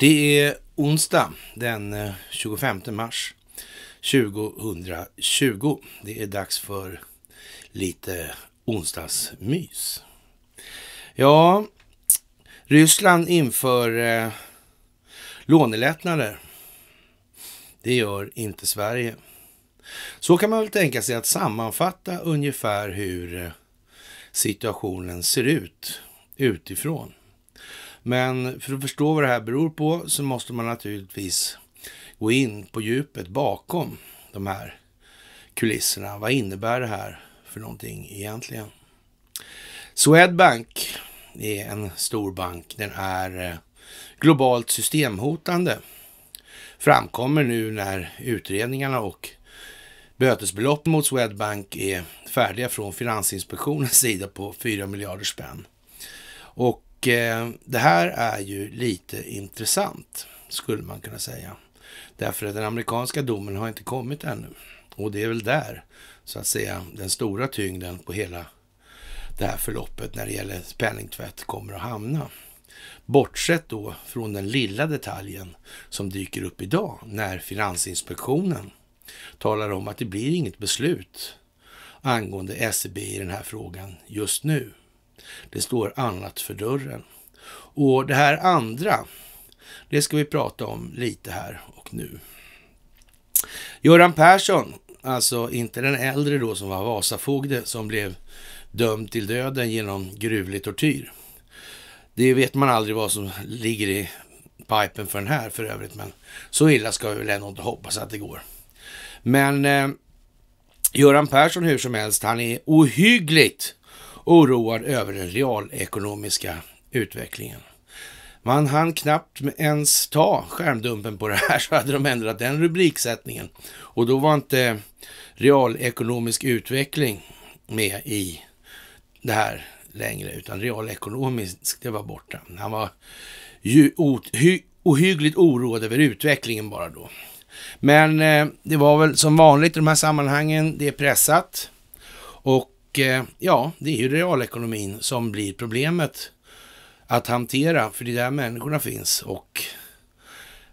Det är onsdag den 25 eh, mars 2020. Det är dags för lite onsdagsmys. Ja, Ryssland inför eh, lånelättnader. Det gör inte Sverige. Så kan man väl tänka sig att sammanfatta ungefär hur eh, situationen ser ut utifrån. Men för att förstå vad det här beror på så måste man naturligtvis gå in på djupet bakom de här kulisserna. Vad innebär det här för någonting egentligen? Swedbank är en stor bank. Den är eh, globalt systemhotande. Framkommer nu när utredningarna och bötesbelopp mot Swedbank är färdiga från Finansinspektionens sida på 4 miljarder spänn. Och och eh, det här är ju lite intressant, skulle man kunna säga. Därför att den amerikanska domen har inte kommit ännu. Och det är väl där, så att säga, den stora tyngden på hela det här förloppet när det gäller penningtvätt kommer att hamna. Bortsett då från den lilla detaljen som dyker upp idag när Finansinspektionen talar om att det blir inget beslut angående SEB i den här frågan just nu. Det står annat för dörren. Och det här andra, det ska vi prata om lite här och nu. Göran Persson, alltså inte den äldre då som var Vasafogde, som blev dömd till döden genom gruvlig tortyr. Det vet man aldrig vad som ligger i pipen för den här för övrigt, men så illa ska vi väl ändå inte hoppas att det går. Men eh, Göran Persson hur som helst, han är ohyggligt oroad över den realekonomiska utvecklingen. Man hann knappt ens ta skärmdumpen på det här så hade de ändrat den rubriksättningen. Och då var inte realekonomisk utveckling med i det här längre, utan realekonomisk, det var borta. Han var ju ohyggligt oroad över utvecklingen bara då. Men eh, det var väl som vanligt i de här sammanhangen, det är pressat. Och och eh, ja, det är ju realekonomin som blir problemet att hantera, för det är där människorna finns och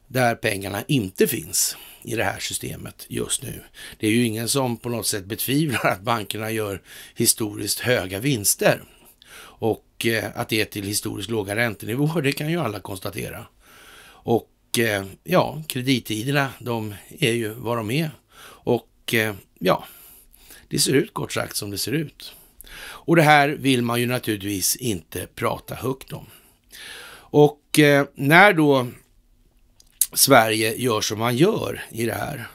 där pengarna inte finns i det här systemet just nu. Det är ju ingen som på något sätt betvivlar att bankerna gör historiskt höga vinster och eh, att det är till historiskt låga räntenivåer, det kan ju alla konstatera. Och eh, ja, kredittiderna, de är ju vad de är och ja, det ser ut kort sagt som det ser ut. Och det här vill man ju naturligtvis inte prata högt om. Och eh, när då Sverige gör som man gör i det här,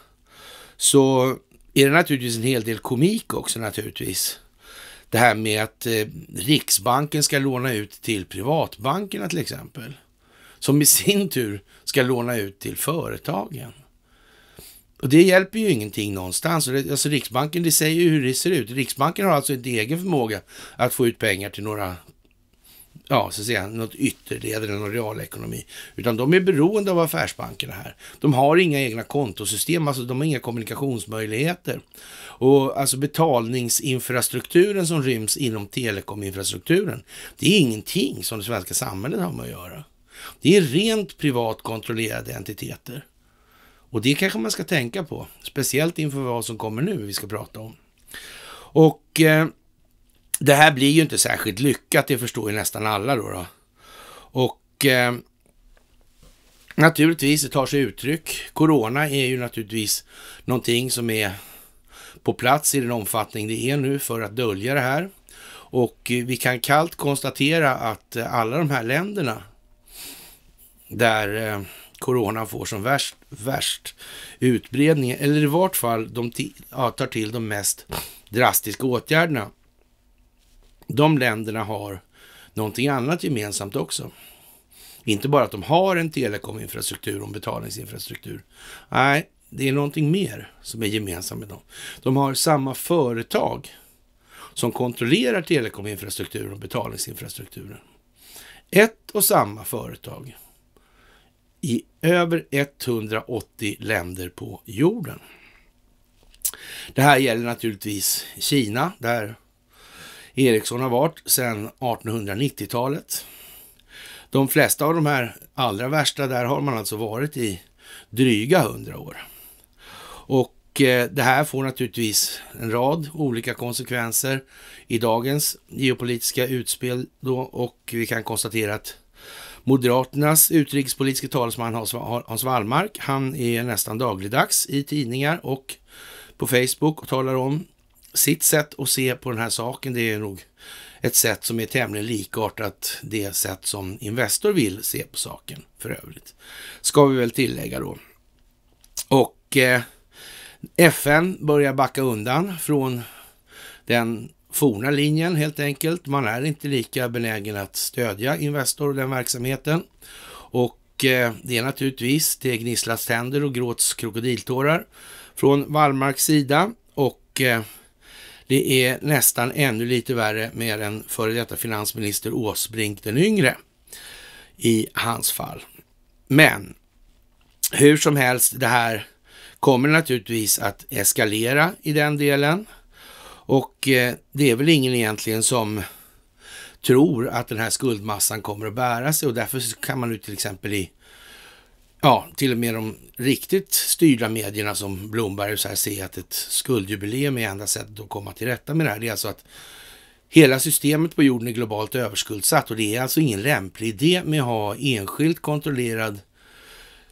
så är det naturligtvis en hel del komik också naturligtvis. Det här med att eh, Riksbanken ska låna ut till privatbankerna till exempel, som i sin tur ska låna ut till företagen. Och det hjälper ju ingenting någonstans. Alltså Riksbanken, det säger ju hur det ser ut. Riksbanken har alltså inte egen förmåga att få ut pengar till några ja, så att säga, något ytterled eller någon realekonomi. Utan de är beroende av affärsbankerna här. De har inga egna kontosystem, alltså de har inga kommunikationsmöjligheter. Och alltså betalningsinfrastrukturen som ryms inom telekominfrastrukturen, det är ingenting som det svenska samhället har med att göra. Det är rent privat kontrollerade entiteter. Och det kanske man ska tänka på, speciellt inför vad som kommer nu, vi ska prata om. Och eh, det här blir ju inte särskilt lyckat, det förstår ju nästan alla då. då. Och eh, naturligtvis, det tar sig uttryck. Corona är ju naturligtvis någonting som är på plats i den omfattning det är nu för att dölja det här. Och eh, vi kan kallt konstatera att eh, alla de här länderna där eh, corona får som värst, värst utbredning, eller i vart fall de ja, tar till de mest drastiska åtgärderna. De länderna har någonting annat gemensamt också. Inte bara att de har en telekominfrastruktur och en betalningsinfrastruktur. Nej, det är någonting mer som är gemensamt med dem. De har samma företag som kontrollerar telekominfrastrukturen och betalningsinfrastrukturen. Ett och samma företag i över 180 länder på jorden. Det här gäller naturligtvis Kina, där Ericsson har varit sedan 1890-talet. De flesta av de här allra värsta, där har man alltså varit i dryga hundra år. Och eh, det här får naturligtvis en rad olika konsekvenser i dagens geopolitiska utspel då och vi kan konstatera att Moderaternas utrikespolitiska talesman Hans Wallmark, han är nästan dagligdags i tidningar och på Facebook och talar om sitt sätt att se på den här saken. Det är nog ett sätt som är tämligen likartat det sätt som Investor vill se på saken för övrigt. Ska vi väl tillägga då. Och eh, FN börjar backa undan från den forna linjen helt enkelt. Man är inte lika benägen att stödja Investor och den verksamheten. Och eh, det är naturligtvis, det gnisslas tänder och gråts krokodiltårar från Wallmarks sida. Och eh, det är nästan ännu lite värre med den före detta finansminister Åsbrink den yngre i hans fall. Men hur som helst, det här kommer naturligtvis att eskalera i den delen. Och eh, det är väl ingen egentligen som tror att den här skuldmassan kommer att bära sig och därför kan man nu till exempel i ja, till och med de riktigt styrda medierna som Blomberg och så här se att ett skuldjubileum är enda sättet att komma till rätta med det här. Det är alltså att hela systemet på jorden är globalt överskuldsatt och det är alltså ingen lämplig idé med att ha enskilt kontrollerad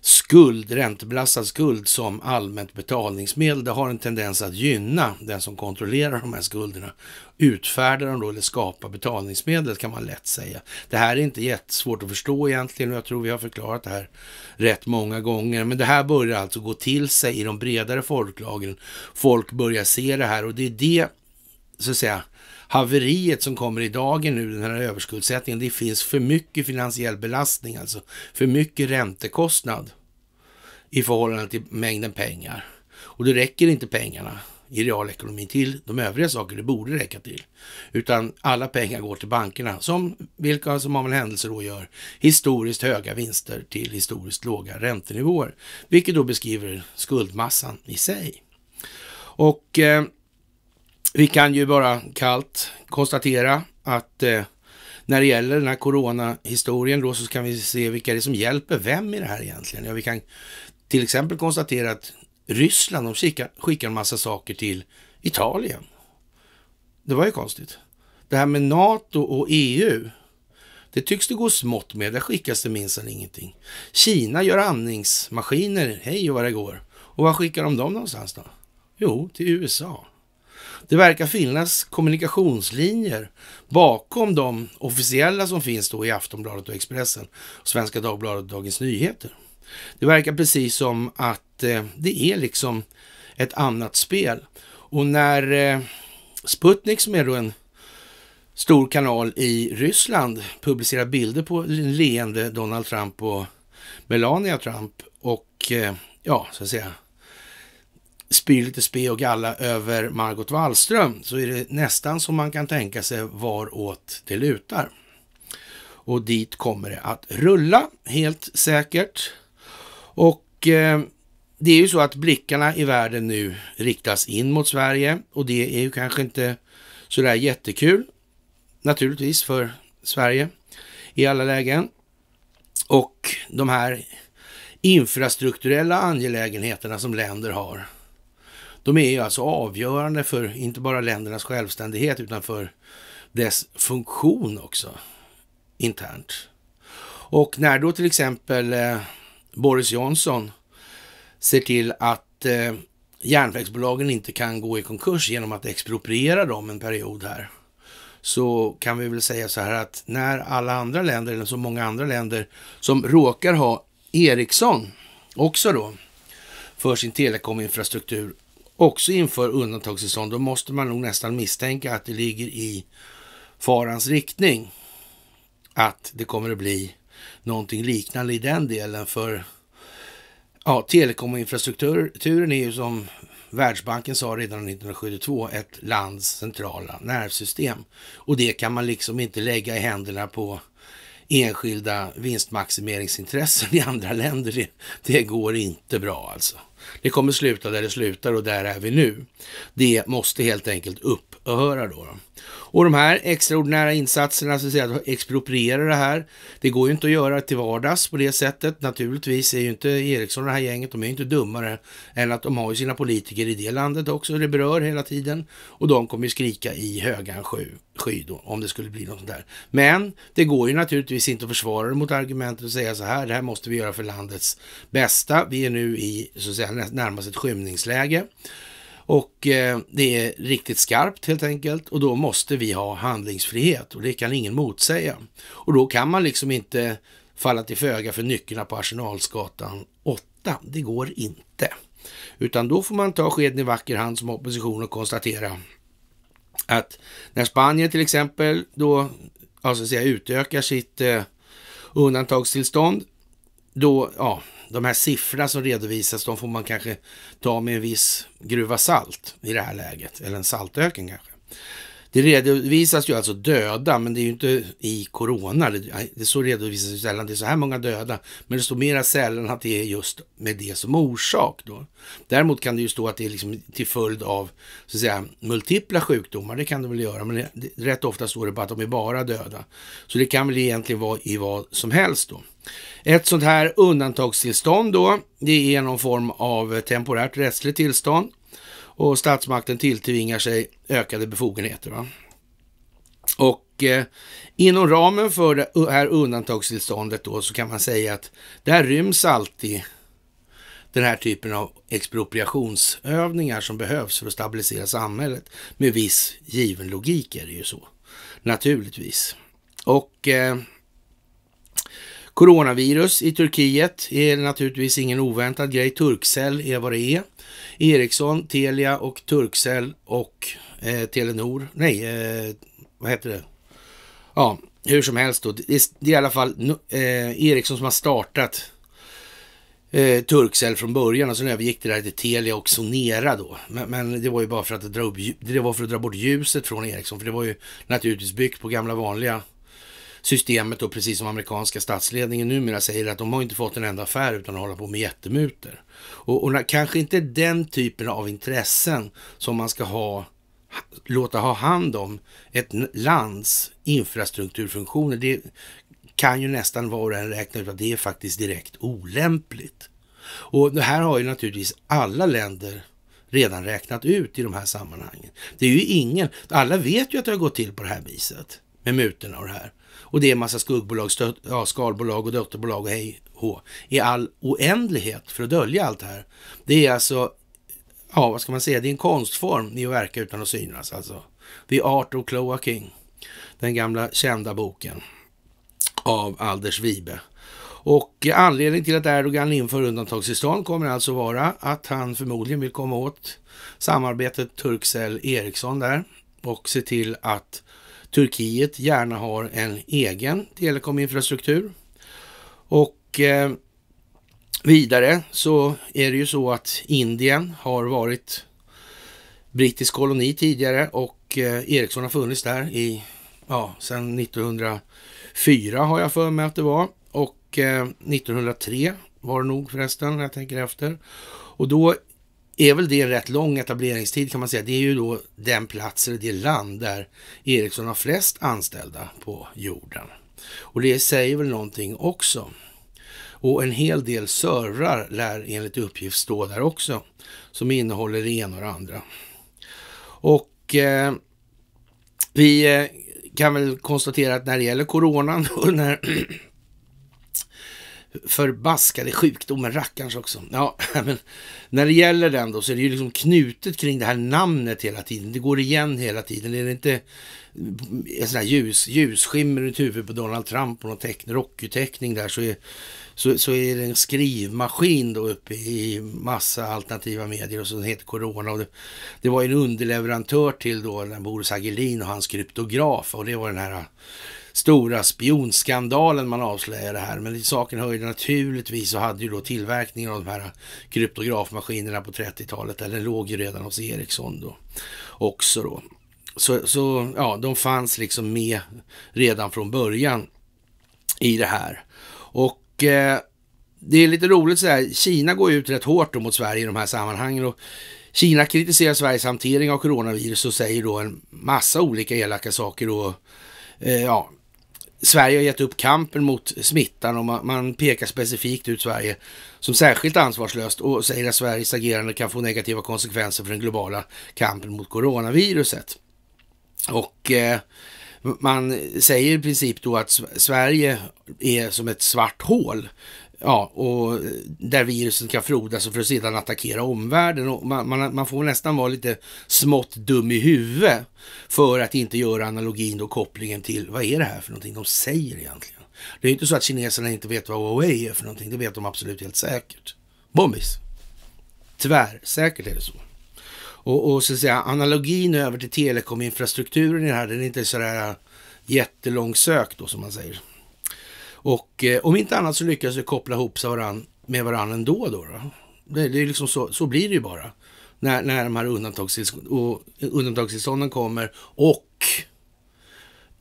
skuld, räntebelastad skuld som allmänt betalningsmedel. Det har en tendens att gynna den som kontrollerar de här skulderna. Utfärda dem då eller skapa betalningsmedel kan man lätt säga. Det här är inte jättesvårt att förstå egentligen och jag tror vi har förklarat det här rätt många gånger. Men det här börjar alltså gå till sig i de bredare folklagren. Folk börjar se det här och det är det så att säga haveriet som kommer i dagen nu, den här överskuldsättningen. Det finns för mycket finansiell belastning, alltså för mycket räntekostnad i förhållande till mängden pengar. Och då räcker inte pengarna i realekonomin till de övriga saker det borde räcka till. Utan alla pengar går till bankerna, som vilka som av en händelse då gör historiskt höga vinster till historiskt låga räntenivåer. Vilket då beskriver skuldmassan i sig. Och eh, vi kan ju bara kallt konstatera att eh, när det gäller den här coronahistorien då så kan vi se vilka det är som hjälper vem i det här egentligen. Ja, vi kan till exempel konstatera att Ryssland de skickar, skickar en massa saker till Italien. Det var ju konstigt. Det här med NATO och EU, det tycks det gå smått med. Där skickas det minsann ingenting. Kina gör andningsmaskiner hej och vad det går. Och var skickar de dem någonstans då? Jo, till USA. Det verkar finnas kommunikationslinjer bakom de officiella som finns då i Aftonbladet och Expressen, Svenska Dagbladet och Dagens Nyheter. Det verkar precis som att eh, det är liksom ett annat spel. Och när eh, Sputnik, som är då en stor kanal i Ryssland, publicerar bilder på leende Donald Trump och Melania Trump och eh, ja, så att säga spyr lite spe och galla över Margot Wallström så är det nästan som man kan tänka sig varåt det lutar. Och dit kommer det att rulla, helt säkert. Och eh, det är ju så att blickarna i världen nu riktas in mot Sverige och det är ju kanske inte sådär jättekul naturligtvis för Sverige i alla lägen. Och de här infrastrukturella angelägenheterna som länder har de är ju alltså avgörande för inte bara ländernas självständighet utan för dess funktion också internt. Och när då till exempel eh, Boris Johnson ser till att eh, järnvägsbolagen inte kan gå i konkurs genom att expropriera dem en period här, så kan vi väl säga så här att när alla andra länder, eller så många andra länder som råkar ha Ericsson också då, för sin telekominfrastruktur också inför undantagstillstånd, då måste man nog nästan misstänka att det ligger i farans riktning. Att det kommer att bli någonting liknande i den delen. För ja, telekominfrastrukturen är ju som Världsbanken sa redan 1972 ett lands centrala nervsystem. Och det kan man liksom inte lägga i händerna på enskilda vinstmaximeringsintressen i andra länder. Det, det går inte bra alltså. Det kommer sluta där det slutar och där är vi nu. Det måste helt enkelt upphöra då. Och de här extraordinära insatserna, så att säga, att expropriera det här, det går ju inte att göra till vardags på det sättet. Naturligtvis är ju inte Ericsson och det här gänget, de är ju inte dummare än att de har ju sina politiker i det landet också, det berör hela tiden. Och de kommer ju skrika i högan sky, sky då, om det skulle bli något sånt där. Men det går ju naturligtvis inte att försvara det mot argumentet och säga så här, det här måste vi göra för landets bästa. Vi är nu i, så att säga, kan närma sig ett skymningsläge. Och eh, det är riktigt skarpt helt enkelt och då måste vi ha handlingsfrihet och det kan ingen motsäga. Och då kan man liksom inte falla till föga för nycklarna på Arsenalsgatan 8. Det går inte. Utan då får man ta skeden i vacker hand som opposition och konstatera att när Spanien till exempel då alltså säga, utökar sitt eh, undantagstillstånd, då, ja, de här siffrorna som redovisas, de får man kanske ta med en viss gruva salt i det här läget, eller en saltöken kanske. Det redovisas ju alltså döda, men det är ju inte i corona. Det, det så redovisas ju sällan, det är så här många döda. Men det står mera sällan att det är just med det som orsak. Då. Däremot kan det ju stå att det är liksom till följd av så att säga, multipla sjukdomar, det kan det väl göra. Men det, rätt ofta står det bara att de är bara döda. Så det kan väl egentligen vara i vad som helst då. Ett sånt här undantagstillstånd då, det är någon form av temporärt rättsligt tillstånd och statsmakten tilltvingar sig ökade befogenheter. Va? Och eh, inom ramen för det här undantagstillståndet då så kan man säga att där ryms alltid den här typen av expropriationsövningar som behövs för att stabilisera samhället. Med viss given logik är det ju så, naturligtvis. Och eh, Coronavirus i Turkiet är naturligtvis ingen oväntad grej. Turkcell är vad det är. Ericsson, Telia och Turkcell och eh, Telenor. Nej, eh, vad heter det? Ja, hur som helst då. Det är, det är i alla fall eh, Ericsson som har startat eh, Turkcell från början och sen övergick det där till Telia och Sonera då. Men, men, det var ju bara för att dra, upp, det var för att dra bort ljuset från Ericsson, för det var ju naturligtvis byggt på gamla vanliga systemet och precis som amerikanska statsledningen numera säger att de har inte fått en enda affär utan att hålla på med jättemuter. Och, och kanske inte den typen av intressen som man ska ha låta ha hand om ett lands infrastrukturfunktioner. Det kan ju nästan var och en räkna ut att det är faktiskt direkt olämpligt. Och det här har ju naturligtvis alla länder redan räknat ut i de här sammanhangen. Det är ju ingen, alla vet ju att det har gått till på det här viset med mutorna och det här. Och det är en massa skuggbolag, stöt, ja, skalbolag och dotterbolag och hej hå. I all oändlighet för att dölja allt det här. Det är alltså, ja vad ska man säga, det är en konstform i att verka utan att synas alltså. The Art of Cloaking. Den gamla kända boken av Alders Wibe. Och anledningen till att Erdogan inför undantagstillstånd kommer alltså vara att han förmodligen vill komma åt samarbetet Turkcell Ericsson där och se till att Turkiet gärna har en egen telekominfrastruktur. Och eh, vidare så är det ju så att Indien har varit brittisk koloni tidigare och eh, Ericsson har funnits där i, ja, sedan 1904 har jag för mig att det var. Och eh, 1903 var det nog förresten, när jag tänker efter. Och då är väl det en rätt lång etableringstid kan man säga. Det är ju då den plats eller det land där Ericsson har flest anställda på jorden. Och det säger väl någonting också. Och en hel del servrar lär enligt uppgift stå där också, som innehåller det ena och det andra. Och eh, vi eh, kan väl konstatera att när det gäller coronan när förbaskade sjukdomen rackarns också. Ja, men när det gäller den då så är det ju liksom knutet kring det här namnet hela tiden. Det går igen hela tiden. Det är det inte sån här ljus, ljusskimmer runt huvudet på Donald Trump på någon teck, rockuteckning där så är, så, så är det en skrivmaskin då uppe i massa alternativa medier och så heter Corona. Och det, det var en underleverantör till då den Boris Hagelin och hans kryptograf och det var den här stora spionskandalen man avslöjade här. Men i saken hör ju naturligtvis så hade ju då tillverkningen av de här kryptografmaskinerna på 30-talet, den låg ju redan hos Ericsson då också då. Så, så ja, de fanns liksom med redan från början i det här. Och eh, det är lite roligt så här, Kina går ut rätt hårt mot Sverige i de här sammanhangen. Och Kina kritiserar Sveriges hantering av coronavirus och säger då en massa olika elaka saker. Och, eh, ja, Sverige har gett upp kampen mot smittan och man, man pekar specifikt ut Sverige som särskilt ansvarslöst och säger att Sveriges agerande kan få negativa konsekvenser för den globala kampen mot coronaviruset. Och eh, man säger i princip då att Sverige är som ett svart hål Ja, och där viruset kan frodas och för att sedan attackera omvärlden. Och man, man, man, får nästan vara lite smått dum i huvudet för att inte göra analogin och kopplingen till vad är det här för någonting de säger egentligen. Det är inte så att kineserna inte vet vad Huawei är för någonting. Det vet de absolut helt säkert. Bombis! Tvärsäkert är det så. Och, och så att säga, analogin över till telekominfrastrukturen i det här, den är inte sådär jättelångsökt då som man säger. Och eh, om inte annat så lyckas vi koppla ihop sig varann, med varandra ändå. Då, då. Det, det är liksom så, så blir det ju bara när, när de här undantagstillstånden kommer och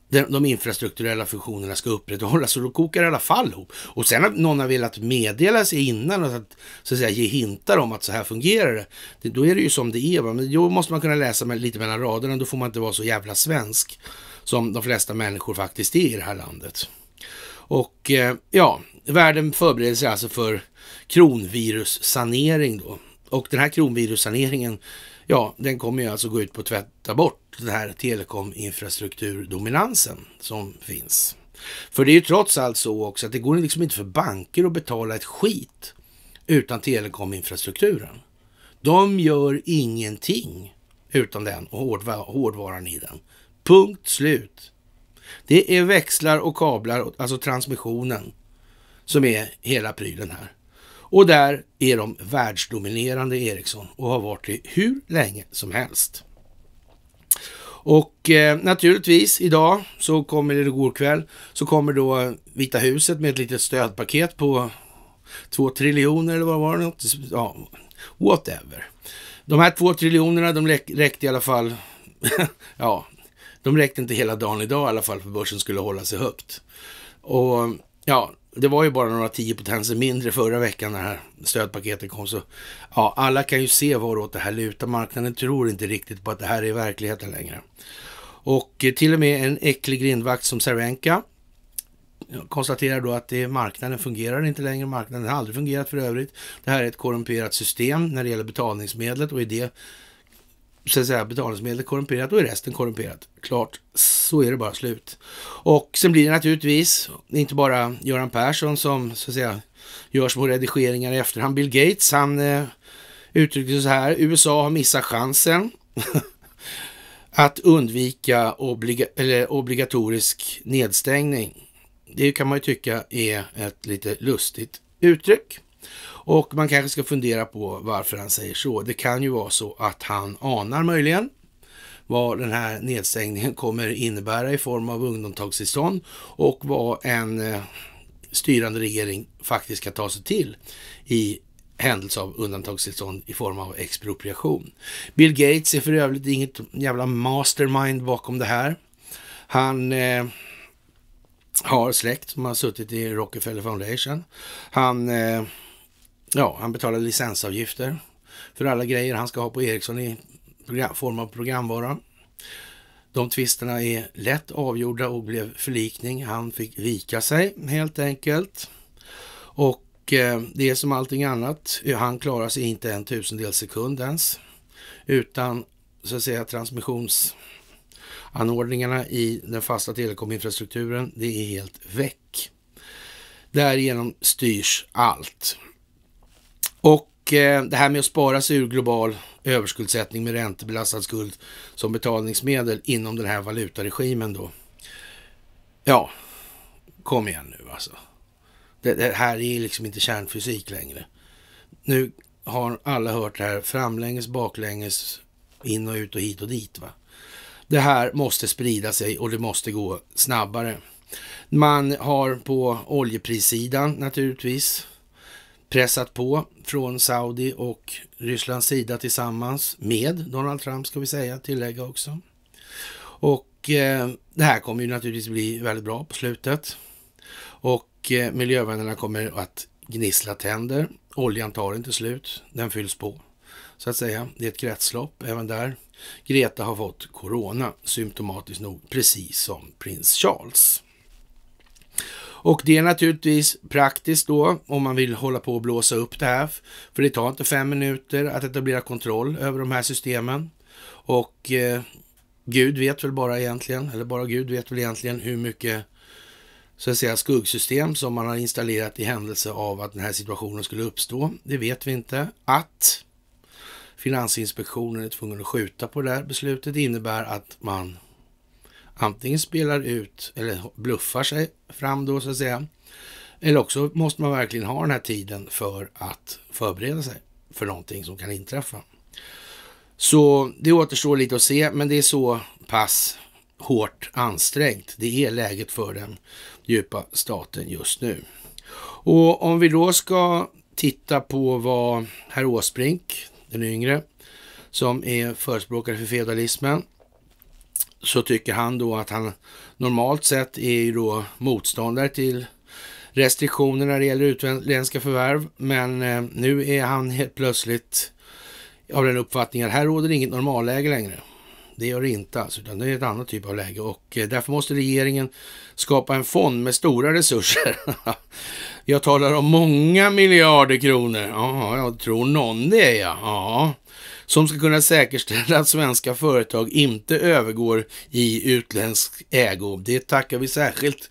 de, de infrastrukturella funktionerna ska upprätthållas. Så då kokar det i alla fall ihop. Och sen att någon har velat meddela sig innan och att, så att säga, ge hintar om att så här fungerar det, det då är det ju som det är. Va? Men då måste man kunna läsa med, lite mellan raderna, då får man inte vara så jävla svensk som de flesta människor faktiskt är i det här landet. Och eh, ja, världen förbereder sig alltså för kronvirussanering då. Och den här kronvirussaneringen, ja, den kommer ju alltså gå ut på att tvätta bort den här telekominfrastrukturdominansen som finns. För det är ju trots allt så också att det går liksom inte för banker att betala ett skit utan telekominfrastrukturen. De gör ingenting utan den och hårdvaran i den. Punkt slut. Det är växlar och kablar, alltså transmissionen, som är hela prylen här. Och där är de världsdominerande Ericsson och har varit det hur länge som helst. Och eh, naturligtvis idag, så kommer det igår kväll, så kommer då eh, Vita huset med ett litet stödpaket på 2 triljoner eller vad var det? Ja, whatever. De här 2 triljonerna, de räckte i alla fall, ja, de räckte inte hela dagen idag i alla fall för börsen skulle hålla sig högt. Och ja, det var ju bara några tio potenser mindre förra veckan när det här stödpaketet kom. Så ja, alla kan ju se varåt det här lutar. Marknaden tror inte riktigt på att det här är verkligheten längre. Och eh, till och med en äcklig grindvakt som Cervenka konstaterar då att det, marknaden fungerar inte längre. Marknaden har aldrig fungerat för övrigt. Det här är ett korrumperat system när det gäller betalningsmedlet och i det så att säga, betalningsmedlet korrumperat, då är resten korrumperat. Klart, så är det bara slut. Och sen blir det naturligtvis inte bara Göran Persson som så att säga gör små redigeringar i efterhand. Bill Gates, han eh, uttryckte sig så här, USA har missat chansen att undvika obliga eller obligatorisk nedstängning. Det kan man ju tycka är ett lite lustigt uttryck. Och man kanske ska fundera på varför han säger så. Det kan ju vara så att han anar möjligen vad den här nedstängningen kommer innebära i form av undantagstillstånd och vad en eh, styrande regering faktiskt kan ta sig till i händelse av undantagstillstånd i form av expropriation. Bill Gates är för övrigt inget jävla mastermind bakom det här. Han eh, har släkt som har suttit i Rockefeller Foundation. Han eh, Ja, han betalar licensavgifter för alla grejer han ska ha på Ericsson i program, form av programvara. De tvisterna är lätt avgjorda och blev förlikning. Han fick vika sig helt enkelt. Och eh, det är som allting annat, han klarar sig inte en tusendel sekund ens. Utan så att säga transmissionsanordningarna i den fasta telekominfrastrukturen, det är helt väck. Därigenom styrs allt. Och eh, det här med att spara sig ur global överskuldsättning med räntebelastad skuld som betalningsmedel inom den här valutaregimen då. Ja, kom igen nu alltså. Det, det här är liksom inte kärnfysik längre. Nu har alla hört det här framlänges, baklänges, in och ut och hit och dit. va. Det här måste sprida sig och det måste gå snabbare. Man har på oljeprissidan naturligtvis pressat på från Saudi och Rysslands sida tillsammans med Donald Trump ska vi säga, tillägga också. Och eh, det här kommer ju naturligtvis bli väldigt bra på slutet. Och eh, miljövännerna kommer att gnissla tänder. Oljan tar inte slut, den fylls på så att säga. Det är ett kretslopp även där. Greta har fått corona, symptomatiskt nog, precis som prins Charles. Och det är naturligtvis praktiskt då om man vill hålla på och blåsa upp det här. För det tar inte fem minuter att etablera kontroll över de här systemen. Och eh, Gud vet väl bara egentligen, eller bara Gud vet väl egentligen hur mycket så att säga skuggsystem som man har installerat i händelse av att den här situationen skulle uppstå. Det vet vi inte. Att Finansinspektionen är tvungen att skjuta på det här beslutet innebär att man antingen spelar ut eller bluffar sig fram då så att säga. Eller också måste man verkligen ha den här tiden för att förbereda sig för någonting som kan inträffa. Så det återstår lite att se, men det är så pass hårt ansträngt. Det är läget för den djupa staten just nu. Och om vi då ska titta på vad herr Åsbrink, den yngre, som är förespråkare för feodalismen, så tycker han då att han normalt sett är då motståndare till restriktioner när det gäller utländska förvärv. Men eh, nu är han helt plötsligt av den uppfattningen att här råder inget normalläge längre. Det gör det inte alltså, utan det är ett annat typ av läge och eh, därför måste regeringen skapa en fond med stora resurser. Jag talar om många miljarder kronor. Ja, tror någon det ja som ska kunna säkerställa att svenska företag inte övergår i utländsk ägo. Det tackar vi särskilt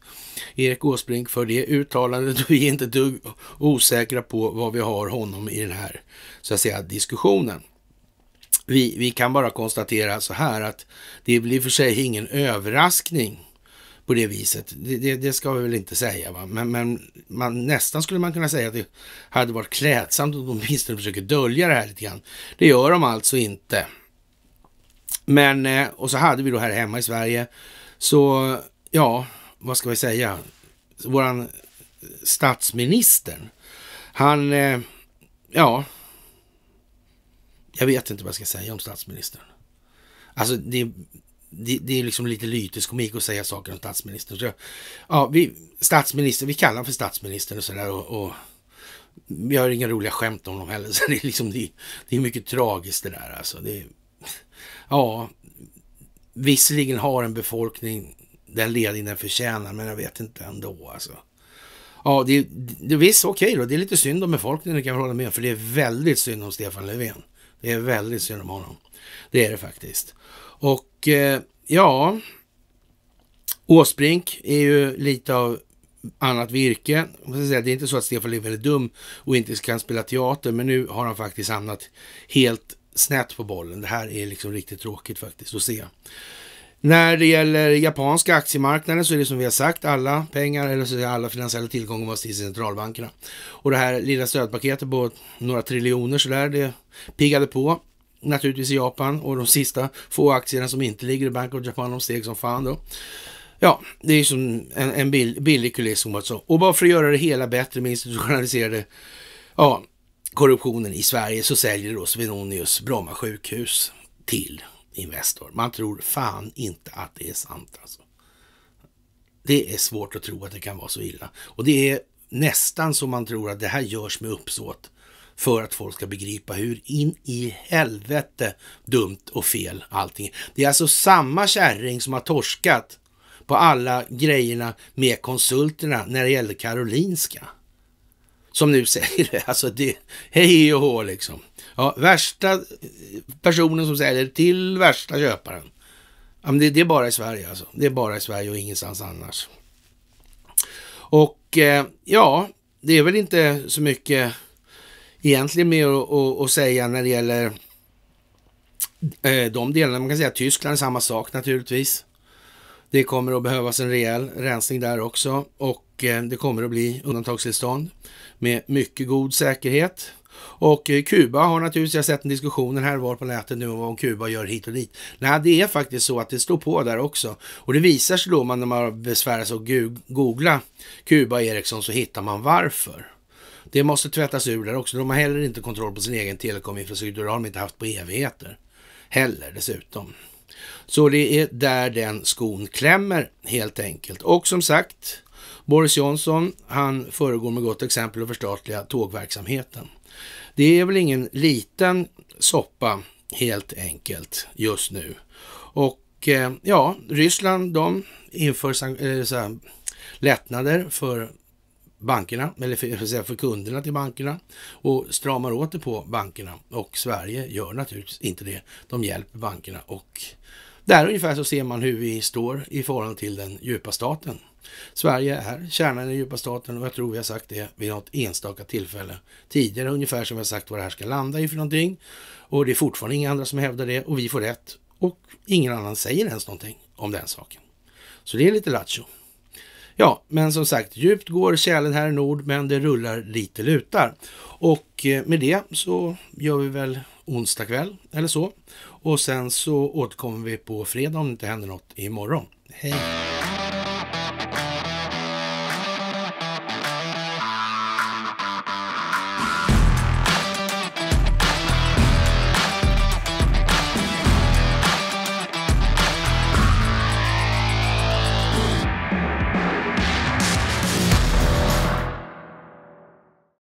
Erik Åsbrink för det uttalandet. Vi är inte dugg osäkra på vad vi har honom i den här så att säga, diskussionen. Vi, vi kan bara konstatera så här att det blir för sig ingen överraskning på det viset. Det, det, det ska vi väl inte säga, va? men, men man, nästan skulle man kunna säga att det hade varit klädsamt om de åtminstone försöker dölja det här lite grann. Det gör de alltså inte. Men, eh, och så hade vi då här hemma i Sverige, så ja, vad ska vi säga? Våran statsministern, han, eh, ja, jag vet inte vad jag ska säga om statsministern. Alltså, det, det, det, är liksom lite lytisk komik att säga saker om statsministern. Så, ja, vi, statsminister, vi kallar för statsministern och sådär. Och, och, vi har inga roliga skämt om dem heller. Så det, är liksom, det, det är mycket tragiskt det där alltså. Det, ja, visserligen har en befolkning den ledning den förtjänar, men jag vet inte ändå alltså. Ja, det, det, visst, okej okay då. Det är lite synd om befolkningen, det kan jag hålla med om. För det är väldigt synd om Stefan Löfven. Det är väldigt synd om honom. Det är det faktiskt. Och och eh, ja, Åsbrink är ju lite av annat virke. Det är inte så att Stefan Löfven är dum och inte kan spela teater, men nu har han faktiskt hamnat helt snett på bollen. Det här är liksom riktigt tråkigt faktiskt att se. När det gäller japanska aktiemarknaden så är det som vi har sagt, alla pengar eller så alla finansiella tillgångar måste till centralbankerna. Och det här lilla stödpaketet på några triljoner sådär, det piggade på naturligtvis i Japan och de sista få aktierna som inte ligger i Bank of Japan, de steg som fan då. Ja, det är ju som en, en bill, billig kuliss alltså. Och bara för att göra det hela bättre med institutionaliserade ja, korruptionen i Sverige så säljer då Svenonius Bromma sjukhus till Investor. Man tror fan inte att det är sant alltså. Det är svårt att tro att det kan vara så illa. Och det är nästan som man tror att det här görs med uppsåt för att folk ska begripa hur in i helvete dumt och fel allting är. Det är alltså samma kärring som har torskat på alla grejerna med konsulterna när det gäller Karolinska. Som nu säger det, alltså det, hej och hå liksom. Ja, värsta eh, personen som säljer till värsta köparen. Ja, men det, det är bara i Sverige alltså. Det är bara i Sverige och ingenstans annars. Och eh, ja, det är väl inte så mycket egentligen med att säga när det gäller eh, de delarna. Man kan säga att Tyskland är samma sak naturligtvis. Det kommer att behövas en rejäl rensning där också och eh, det kommer att bli undantagstillstånd med mycket god säkerhet. Och eh, Kuba har naturligtvis, jag har sett en diskussion här var på nätet nu om vad Kuba gör hit och dit. Nej, det är faktiskt så att det står på där också. Och det visar sig då man, när man besvärar sig och googla Kuba Eriksson så hittar man varför. Det måste tvättas ur där också. De har heller inte kontroll på sin egen telekominfrastruktur. Det har de inte haft på evigheter heller dessutom. Så det är där den skon klämmer helt enkelt. Och som sagt, Boris Johnson, han föregår med gott exempel och förstatliga tågverksamheten. Det är väl ingen liten soppa helt enkelt just nu. Och eh, ja, Ryssland de inför eh, lättnader för bankerna, eller för, för kunderna till bankerna och stramar åter på bankerna. Och Sverige gör naturligtvis inte det. De hjälper bankerna och där ungefär så ser man hur vi står i förhållande till den djupa staten. Sverige är kärnan i den djupa staten och jag tror vi har sagt det vid något enstaka tillfälle tidigare, ungefär som vi har sagt vad det här ska landa i för någonting. Och det är fortfarande inga andra som hävdar det och vi får rätt och ingen annan säger ens någonting om den saken. Så det är lite lattjo. Ja, men som sagt, djupt går tjälen här i nord, men det rullar lite lutar. Och eh, med det så gör vi väl onsdag kväll eller så. Och sen så återkommer vi på fredag om det inte händer något imorgon. Hej!